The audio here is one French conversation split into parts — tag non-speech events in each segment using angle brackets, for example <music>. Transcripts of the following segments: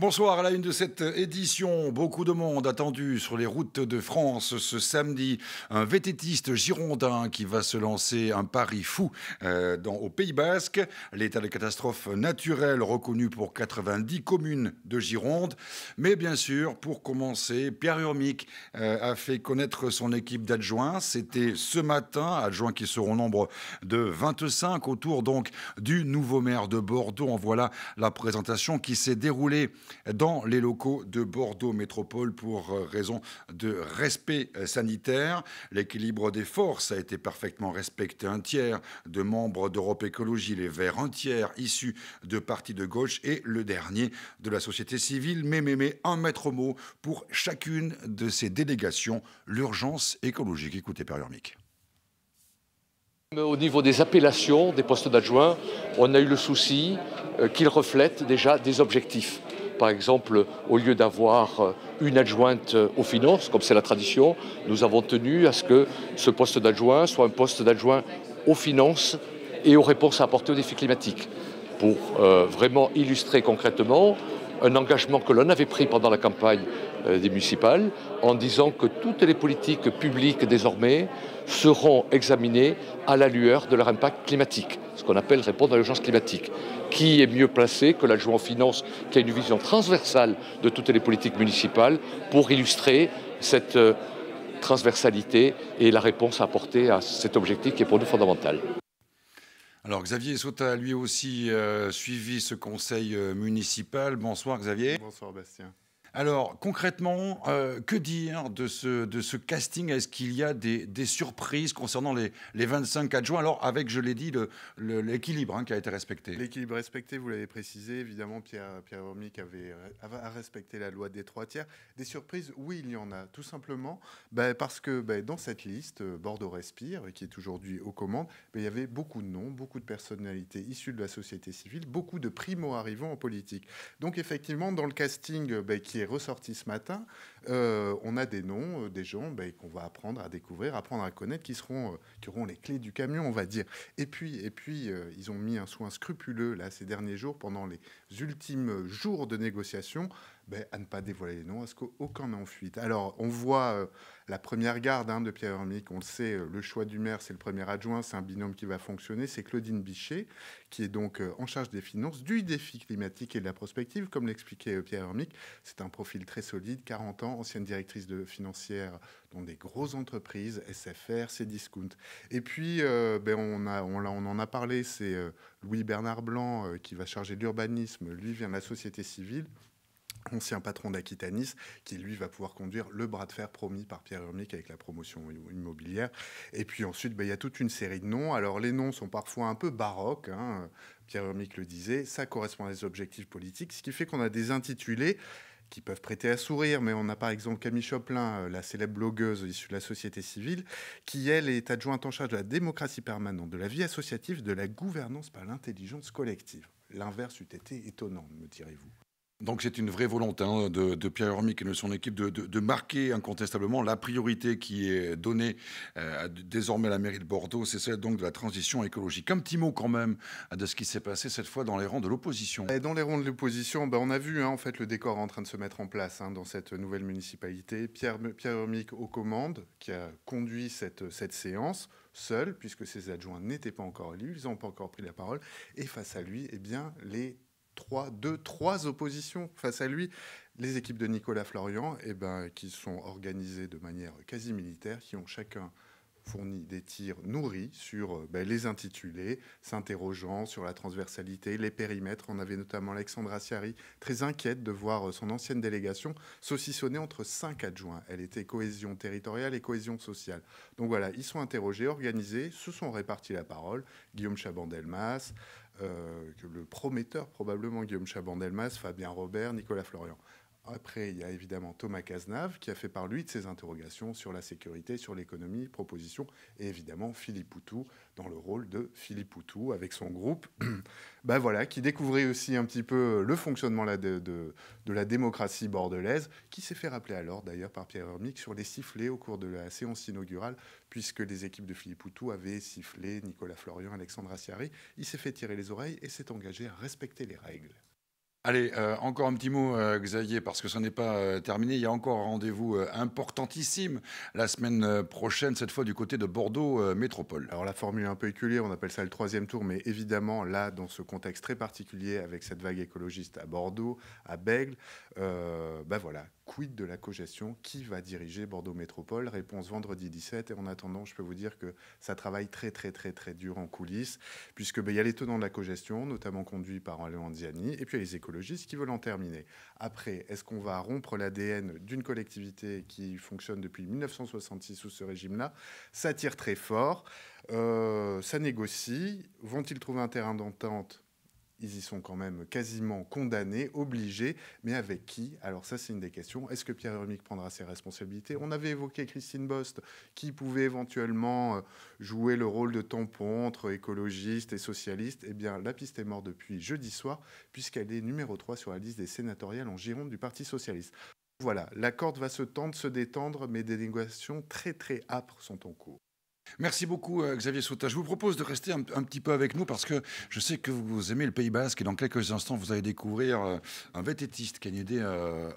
Bonsoir à la une de cette édition. Beaucoup de monde attendu sur les routes de France ce samedi. Un vététiste girondin qui va se lancer un pari fou euh, dans, au Pays Basque. L'état de catastrophe naturelle reconnu pour 90 communes de Gironde. Mais bien sûr, pour commencer, Pierre Urmic euh, a fait connaître son équipe d'adjoints. C'était ce matin, adjoints qui seront nombre de 25 autour donc du nouveau maire de Bordeaux. En voilà la présentation qui s'est déroulée dans les locaux de Bordeaux Métropole pour euh, raison de respect euh, sanitaire. L'équilibre des forces a été parfaitement respecté. Un tiers de membres d'Europe Écologie, les Verts, un tiers issus de partis de gauche et le dernier de la société civile. Mais, mais, un maître mot pour chacune de ces délégations, l'urgence écologique. Écoutez, Périormic. Au niveau des appellations des postes d'adjoints, on a eu le souci euh, qu'ils reflètent déjà des objectifs par exemple, au lieu d'avoir euh, une adjointe euh, aux finances, comme c'est la tradition, nous avons tenu à ce que ce poste d'adjoint soit un poste d'adjoint aux finances et aux réponses à apporter aux défis climatiques. Pour euh, vraiment illustrer concrètement, un engagement que l'on avait pris pendant la campagne euh, des municipales en disant que toutes les politiques publiques désormais seront examinées à la lueur de leur impact climatique, ce qu'on appelle répondre à l'urgence climatique. Qui est mieux placé que l'adjoint en finance, qui a une vision transversale de toutes les politiques municipales pour illustrer cette euh, transversalité et la réponse à apporter à cet objectif qui est pour nous fondamental. Alors Xavier Sauta a lui aussi euh, suivi ce conseil euh, municipal. Bonsoir Xavier. Bonsoir Bastien. Alors concrètement, euh, que dire de ce, de ce casting Est-ce qu'il y a des, surprises concernant les, les 25 adjoints Alors avec, je l'ai dit, l'équilibre hein, qui a été respecté. L'équilibre respecté, vous l'avez précisé, évidemment, Pierre, Pierre Ormic avait, euh, a respecté la loi des trois tiers. Des surprises, oui, il y en a, tout simplement ben, parce que ben, dans cette liste, euh, Bordeaux Respire, qui est aujourd'hui aux commandes, ben, il y avait beaucoup de noms, beaucoup de personnalités issues de la société civile, beaucoup de primo-arrivants en politique. Donc effectivement, dans le casting qui ressorti ce matin, euh, on a des noms, euh, des gens ben, qu'on va apprendre à découvrir, apprendre à connaître, qui, seront, euh, qui auront les clés du camion, on va dire. Et puis, et puis ils ont mis un soin scrupuleux là, ces derniers jours, pendant les ultimes jours de négociation, ben, à ne pas dévoiler les noms, à ce qu'aucun n'est en fuite. Alors, on voit euh, la première garde hein, de Pierre Hermic, on le sait, euh, le choix du maire, c'est le premier adjoint, c'est un binôme qui va fonctionner, c'est Claudine Bichet, qui est donc euh, en charge des finances, du défi climatique et de la prospective, comme l'expliquait Pierre Hermic. C'est un profil très solide, 40 ans, ancienne directrice de financière dans des grosses entreprises, SFR, Cdiscount. Et puis, ben, on, en a parlé, c'est Louis-Bernard Blanc qui va charger l'urbanisme, lui vient de la société civile ancien patron d'Aquitanis, qui lui va pouvoir conduire le bras de fer promis par Pierre Urmic avec la promotion immobilière. Et puis ensuite, bah, il y a toute une série de noms. Alors les noms sont parfois un peu baroques, hein. Pierre Urmic le disait, ça correspond à des objectifs politiques, ce qui fait qu'on a des intitulés qui peuvent prêter à sourire, mais on a par exemple Camille Choplin, euh, la célèbre blogueuse issue de la société civile, qui elle est adjointe en charge de la démocratie permanente, de la vie associative, de la gouvernance par l'intelligence collective. L'inverse eût été étonnant, me direz-vous. Donc c'est une vraie volonté hein, de, Pierre Hormic et de son équipe de, marquer incontestablement la priorité qui est donnée euh, désormais à la mairie de Bordeaux, c'est celle donc de la transition écologique. Un petit mot quand même de ce qui s'est passé cette fois dans les rangs de l'opposition. Dans les rangs de l'opposition, bah, on a vu hein, en fait le décor en train de se mettre en place hein, dans cette nouvelle municipalité. Pierre, Pierre aux commandes, qui a conduit cette, cette séance seul, puisque ses adjoints n'étaient pas encore élus, ils n'ont pas encore pris la parole, et face à lui, eh bien, les trois, deux, trois oppositions face à lui. Les équipes de Nicolas Florian, eh ben, qui sont organisées de manière quasi militaire, qui ont chacun fourni des tirs nourris sur euh, ben, les intitulés, s'interrogeant sur la transversalité, les périmètres. On avait notamment Alexandra Siari, très inquiète de voir euh, son ancienne délégation saucissonner entre cinq adjoints. Elle était cohésion territoriale et cohésion sociale. Donc voilà, ils sont interrogés, organisés, se sont répartis la parole. Guillaume Chabandelmas, euh, que le prometteur probablement Guillaume Chabandelmas delmas Fabien Robert, Nicolas Florian. Après, il y a évidemment Thomas Cazenave qui a fait par lui de ses interrogations sur la sécurité, sur l'économie, proposition, et évidemment Philippe Poutou dans le rôle de Philippe Poutou avec son groupe, <clears throat> bah voilà, qui découvrait aussi un petit peu le fonctionnement de, la démocratie bordelaise, qui s'est fait rappeler alors d'ailleurs par Pierre Hermic sur les sifflets au cours de la séance inaugurale, puisque les équipes de Philippe Poutou avaient sifflé Nicolas Florian, Alexandre Assiari. Il s'est fait tirer les oreilles et s'est engagé à respecter les règles. Allez, euh, encore un petit mot, euh, Xavier, parce que ce n'est pas euh, terminé. Il y a encore un rendez-vous importantissime la semaine prochaine, cette fois du côté de Bordeaux Métropole. Alors la formule est un peu éculière, on appelle ça le troisième tour, mais évidemment, là, dans ce contexte très particulier avec cette vague écologiste à Bordeaux, à Bègle, ben voilà, quid de la cogestion Qui va diriger Bordeaux Métropole Réponse vendredi 17. Et en attendant, je peux vous dire que ça travaille très, très, très, très dur en coulisses, puisque ben, il y a les tenants de la cogestion, notamment conduits par Alain Ziani, et puis il y les écologistes qui veulent en terminer. Après, est-ce qu'on va rompre l'ADN d'une collectivité qui fonctionne depuis 1966 sous ce régime-là Ça tire très fort, euh, ça négocie. Vont-ils trouver un terrain d'entente ils y sont quand même quasiment condamnés, obligés, mais avec qui Alors ça, c'est une des questions. Est-ce que Pierre Hermic prendra ses responsabilités On avait évoqué Christine Bost, qui pouvait éventuellement euh, jouer le rôle de tampon entre écologistes et socialistes. Eh bien, la piste est morte depuis jeudi soir, puisqu'elle est numéro 3 sur la liste des sénatoriales en Gironde du Parti socialiste. Voilà, la corde va se tendre, se détendre, mais des négociations très très âpres sont en cours. Merci beaucoup euh, Xavier Souta. Je vous propose de rester un, petit peu avec nous parce que je sais que vous aimez le Pays Basque et dans quelques instants vous allez découvrir euh, un vététiste qui a une idée euh,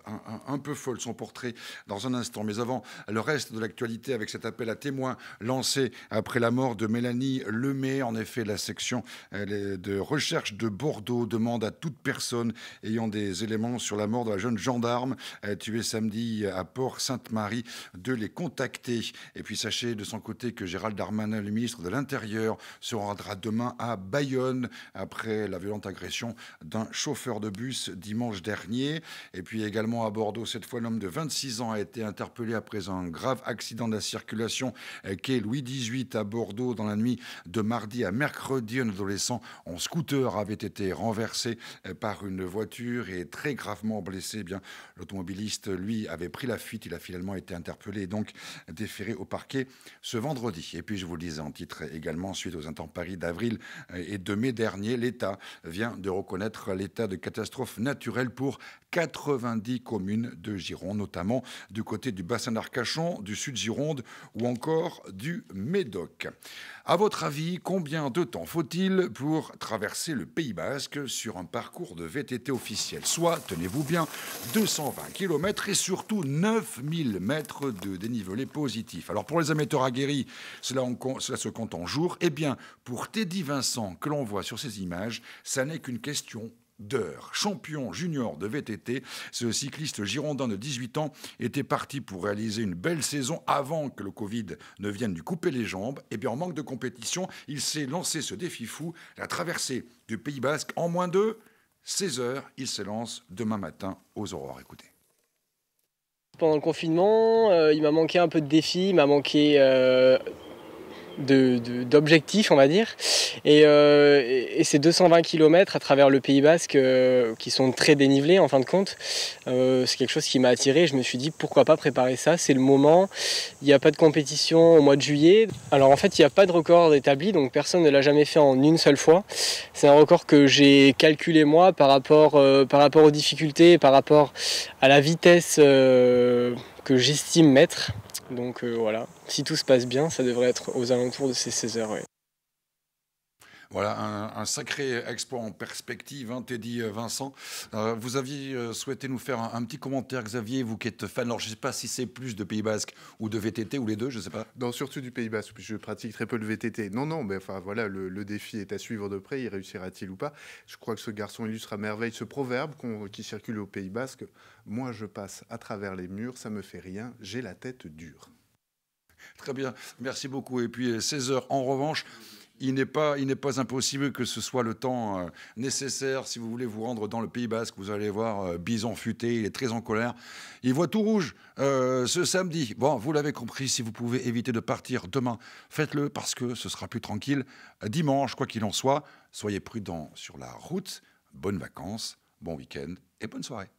un, peu folle, son portrait dans un instant. Mais avant, le reste de l'actualité avec cet appel à témoins lancé après la mort de Mélanie Lemay. En effet, la section de recherche de Bordeaux demande à toute personne ayant des éléments sur la mort de la jeune gendarme tuée samedi à Port-Sainte-Marie de les contacter. Et puis sachez de son côté que j'ai Gérald Darmanin, le ministre de l'Intérieur, se rendra demain à Bayonne après la violente agression d'un chauffeur de bus dimanche dernier. Et puis également à Bordeaux, cette fois, l'homme de 26 ans a été interpellé après un grave accident de la circulation qu'est Louis XVIII à Bordeaux dans la nuit de mardi à mercredi. Un adolescent en scooter avait été renversé par une voiture et très gravement blessé. Eh bien, l'automobiliste, lui, avait pris la fuite. Il a finalement été interpellé et donc déféré au parquet ce vendredi. Et puis, je vous le disais en titre également, suite aux intempéries d'avril euh, et de mai dernier, l'État vient de reconnaître l'état de catastrophe naturelle pour 90 communes de Gironde, notamment du côté du bassin d'Arcachon, du sud Gironde ou encore du Médoc. À votre avis, combien de temps faut-il pour traverser le Pays basque sur un parcours de VTT officiel Soit, tenez-vous bien, 220 km et surtout 9000 mètres de dénivelé positif. Alors pour les amateurs aguerris, cela, se compte en jours. Eh bien, pour Teddy Vincent, que l'on voit sur ces images, ça n'est qu'une question d'heures. Champion junior de VTT, ce cycliste girondin de 18 ans était parti pour réaliser une belle saison avant que le Covid ne vienne lui couper les jambes. Et eh bien en manque de compétition, il s'est lancé ce défi fou, la traversée du Pays Basque en moins de 16 heures. Il se lance demain matin aux aurores. Écoutez. Pendant le confinement, euh, il m'a manqué un peu de défi, il m'a manqué euh, d'objectifs, on va dire. Et, euh, ces 220 km à travers le Pays Basque, euh, qui sont très dénivelés en fin de compte, euh, c'est quelque chose qui m'a attiré. Je me suis dit pourquoi pas préparer ça, c'est le moment. Il n'y a pas de compétition au mois de juillet. Alors en fait, il n'y a pas de record établi, donc personne ne l'a jamais fait en une seule fois. C'est un record que j'ai calculé moi par rapport, par rapport aux difficultés, par rapport à la vitesse que j'estime mettre. Donc euh, voilà, si tout se passe bien, ça devrait être aux alentours de ces 16 heures. Voilà, un, sacré exploit en perspective, hein, Teddy euh, Vincent. Euh, vous aviez euh, souhaité nous faire un, petit commentaire, Xavier, vous qui êtes fan. Alors, je ne sais pas si c'est plus de Pays Basque ou de VTT ou les deux, je ne sais pas. Non, surtout du Pays Basque, je pratique très peu le VTT. Non, non, mais enfin voilà, le, défi est à suivre de près, il réussira-t-il ou pas Je crois que ce garçon illustre à merveille ce proverbe qui circule au Pays Basque. Moi, je passe à travers les murs, ça me fait rien, j'ai la tête dure. Très bien, merci beaucoup. Et puis 16h en revanche il n'est pas, il n'est pas impossible que ce soit le temps euh, nécessaire si vous voulez vous rendre dans le Pays Basque. Vous allez voir euh, Bison futé, il est très en colère. Il voit tout rouge euh, ce samedi. Bon, vous l'avez compris, si vous pouvez éviter de partir demain, faites-le parce que ce sera plus tranquille dimanche, quoi qu'il en soit. Soyez prudents sur la route. Bonnes vacances, bon week-end et bonne soirée.